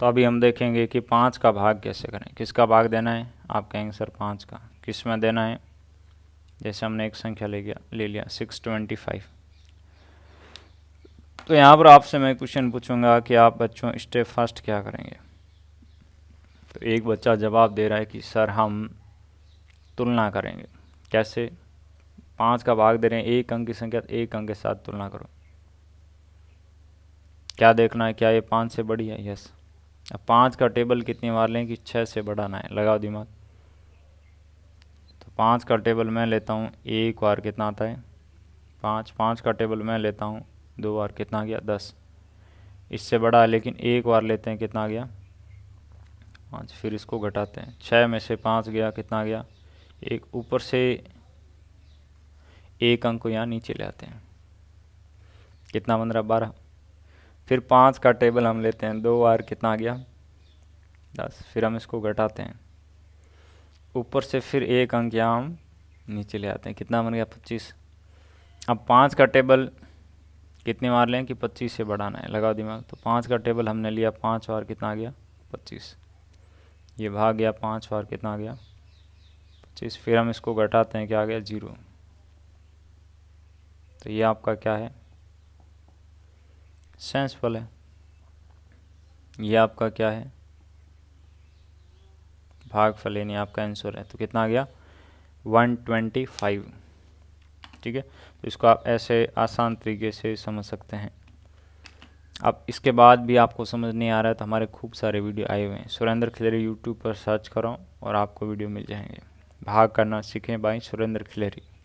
तो अभी हम देखेंगे कि पाँच का भाग कैसे करें किसका भाग देना है आप कहेंगे सर पाँच का किस में देना है जैसे हमने एक संख्या ले गया ले लिया सिक्स ट्वेंटी फाइव तो यहाँ पर आपसे मैं क्वेश्चन पूछूंगा कि आप बच्चों स्टेप फर्स्ट क्या करेंगे तो एक बच्चा जवाब दे रहा है कि सर हम तुलना करेंगे कैसे पाँच का भाग दे रहे हैं एक अंक की संख्या तो एक अंक के साथ तुलना करो क्या देखना है क्या ये पाँच से बड़ी है यस अब पाँच का टेबल कितनी बार लें कि छः से बड़ा ना है लगाओ दिमाग तो पाँच का टेबल मैं लेता हूँ एक बार कितना आता है पाँच पाँच का टेबल मैं लेता हूँ दो बार कितना गया दस इससे बड़ा है लेकिन एक बार लेते हैं कितना गया पाँच फिर इसको घटाते हैं छः में से पाँच गया कितना गया एक ऊपर से एक अंक को यहाँ नीचे ले आते हैं कितना बन रहा बारह फिर पाँच का टेबल हम लेते हैं दो बार कितना आ गया दस फिर हम इसको घटाते हैं ऊपर से फिर एक अंक यहाँ हम नीचे ले आते हैं कितना बन गया पच्चीस अब पाँच का टेबल कितने बार लें कि पच्चीस से बढ़ाना है लगाओ दिमाग तो पाँच का टेबल हमने लिया पाँच बार कितना आ गया पच्चीस ये भाग गया पाँच बार कितना आ गया पच्चीस फिर हम इसको घटाते हैं क्या आ गया जीरो तो ये आपका क्या है सेंसफुल है ये आपका क्या है भाग फल यानी आपका आंसर है तो कितना आ गया 125 ठीक है तो इसको आप ऐसे आसान तरीके से समझ सकते हैं अब इसके बाद भी आपको समझ नहीं आ रहा है तो हमारे खूब सारे वीडियो आए हुए हैं सुरेंद्र खिलेरी यूट्यूब पर सर्च करो और आपको वीडियो मिल जाएंगे भाग करना सीखें बाई सुरेंद्र खिलेरी